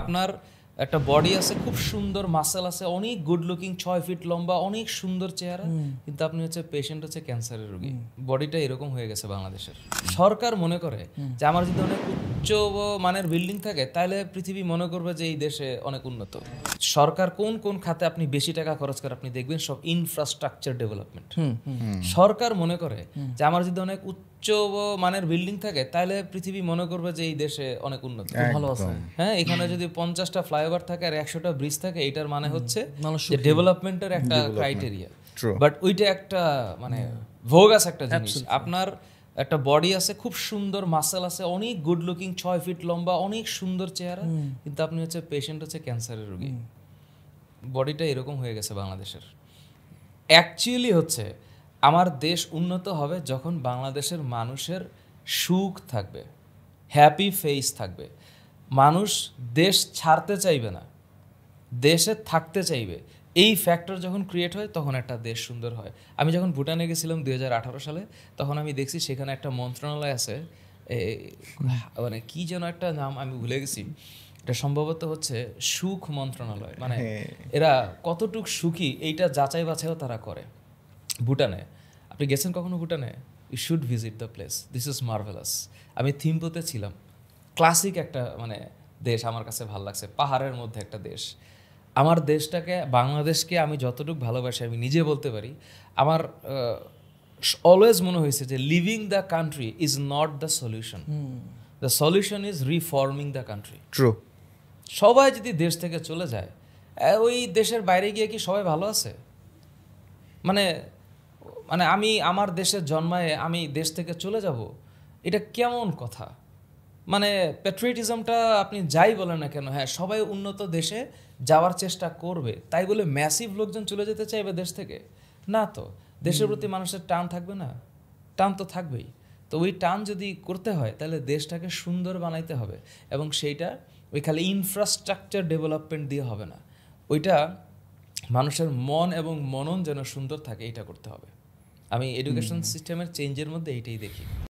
আপনার একটা বডি আছে খুব সুন্দর মাসেল আছে অনেক গুড লুকিং ছয় ফিট লম্বা অনেক সুন্দর চেহারা কিন্তু আপনি হচ্ছে পেশেন্ট হচ্ছে ক্যান্সারের রোগী বডিটা এরকম হয়ে গেছে বাংলাদেশের সরকার মনে করে যে আমার যদি অনেক উচ্চ মানের বিল্ডিং থাকে তাহলে পৃথিবী মনে করবে যে এই দেশে অনেক উন্নত সরকার কোন কোন খাতে আপনি বেশি টাকা খরচ করে আপনি দেখবেন সব ইনফ্রাস্ট্রাকচার ডেভেলপমেন্ট সরকার মনে করে যে আমার যদি অনেক উচ্চ উচ্চ মানের বিল্ডিং থাকে তাহলে পৃথিবী মনে করবে যে এই দেশে অনেক উন্নত ভালো আছে হ্যাঁ এখানে যদি পঞ্চাশটা ফ্লাইওভার থাকে আর একশোটা ব্রিজ থাকে এটার মানে হচ্ছে ডেভেলপমেন্টের একটা ক্রাইটেরিয়া বাট ওইটা একটা মানে ভোগাস একটা জিনিস আপনার একটা বডি আছে খুব সুন্দর মাসেল আছে অনেক গুড লুকিং ছয় ফিট লম্বা অনেক সুন্দর চেহারা কিন্তু আপনি হচ্ছে পেশেন্ট হচ্ছে ক্যান্সারের রোগী বডিটা এরকম হয়ে গেছে বাংলাদেশের অ্যাকচুয়ালি হচ্ছে আমার দেশ উন্নত হবে যখন বাংলাদেশের মানুষের সুখ থাকবে হ্যাপি ফেস থাকবে মানুষ দেশ ছাড়তে চাইবে না দেশে থাকতে চাইবে এই ফ্যাক্টর যখন ক্রিয়েট হয় তখন একটা দেশ সুন্দর হয় আমি যখন ভুটানে গেছিলাম দুই সালে তখন আমি দেখছি সেখানে একটা মন্ত্রণালয় আছে মানে কি যেন একটা নাম আমি ভুলে গেছি এটা সম্ভবত হচ্ছে সুখ মন্ত্রণালয় মানে হ্যাঁ। এরা কতটুক সুখী এইটা যাচাই বাছাইও তারা করে ভুটানে আপনি গেছেন কখনো ভুটানে you should visit the place this is marvellous আমি থিম্পোতে ছিলাম ক্লাসিক একটা মানে দেশ আমার কাছে ভালো লাগছে পাহাড়ের মধ্যে একটা দেশ আমার দেশটাকে বাংলাদেশকে আমি যতটুকু ভালোবাসি আমি নিজে বলতে পারি আমার অলওয়েজ মনে হয়েছে যে living the country is not the solution the solution is reforming the country true সবাই যদি দেশ থেকে চলে যায় ওই দেশের বাইরে গিয়ে কি সবাই ভালো আছে মানে মানে আমি আমার দেশে জন্মায় আমি দেশ থেকে চলে যাব এটা কেমন কথা মানে প্যাট্রিয়টিজমটা আপনি যাই বলেন না কেন হ্যাঁ সবাই উন্নত দেশে যাওয়ার চেষ্টা করবে তাই বলে ম্যাসিভ লোকজন চলে যেতে চাইবে দেশ থেকে না তো দেশের প্রতি মানুষের টান থাকবে না টান তো থাকবেই তো ওই টান যদি করতে হয় তাহলে দেশটাকে সুন্দর বানাইতে হবে এবং সেইটা ওই খালি ইনফ্রাস্ট্রাকচার ডেভেলপমেন্ট দিয়ে হবে না ওইটা মানুষের মন এবং মনন যেন সুন্দর থাকে এটা করতে হবে আমি এডুকেশন সিস্টেমের চেঞ্জের মধ্যে এইটাই দেখি